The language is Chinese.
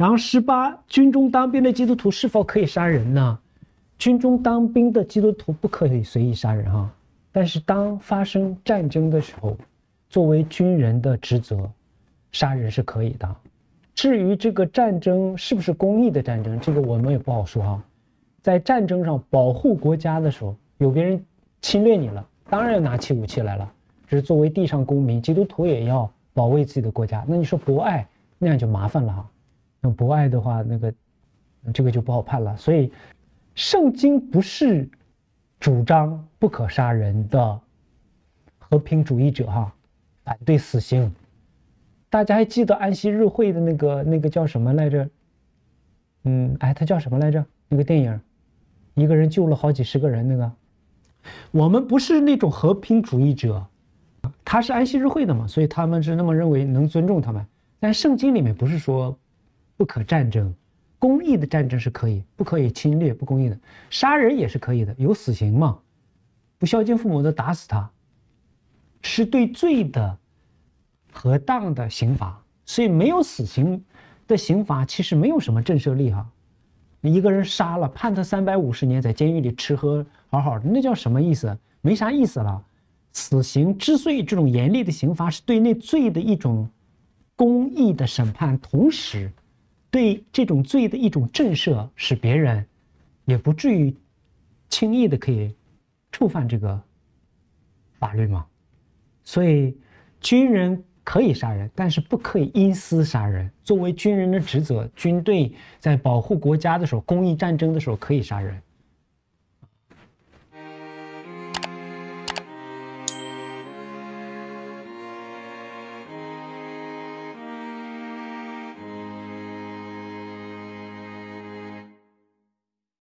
然后，十八军中当兵的基督徒是否可以杀人呢？军中当兵的基督徒不可以随意杀人哈，但是当发生战争的时候，作为军人的职责，杀人是可以的。至于这个战争是不是公益的战争，这个我们也不好说哈。在战争上保护国家的时候，有别人侵略你了，当然要拿起武器来了。只是作为地上公民，基督徒也要保卫自己的国家。那你说博爱，那样就麻烦了哈。那不爱的话，那个，这个就不好判了。所以，圣经不是主张不可杀人的和平主义者哈，反对死刑。大家还记得安息日会的那个那个叫什么来着？嗯，哎，他叫什么来着？那个电影，一个人救了好几十个人那个。我们不是那种和平主义者，他是安息日会的嘛，所以他们是那么认为，能尊重他们。但圣经里面不是说。不可战争，公益的战争是可以，不可以侵略不公益的，杀人也是可以的。有死刑嘛？不孝敬父母的打死他，是对罪的合当的刑罚。所以没有死刑的刑罚其实没有什么震慑力哈。你一个人杀了判他三百五十年在监狱里吃喝好好的，那叫什么意思？没啥意思了。死刑之所以这种严厉的刑罚，是对那罪的一种公益的审判，同时。对这种罪的一种震慑，使别人也不至于轻易的可以触犯这个法律吗？所以，军人可以杀人，但是不可以因私杀人。作为军人的职责，军队在保护国家的时候、公益战争的时候可以杀人。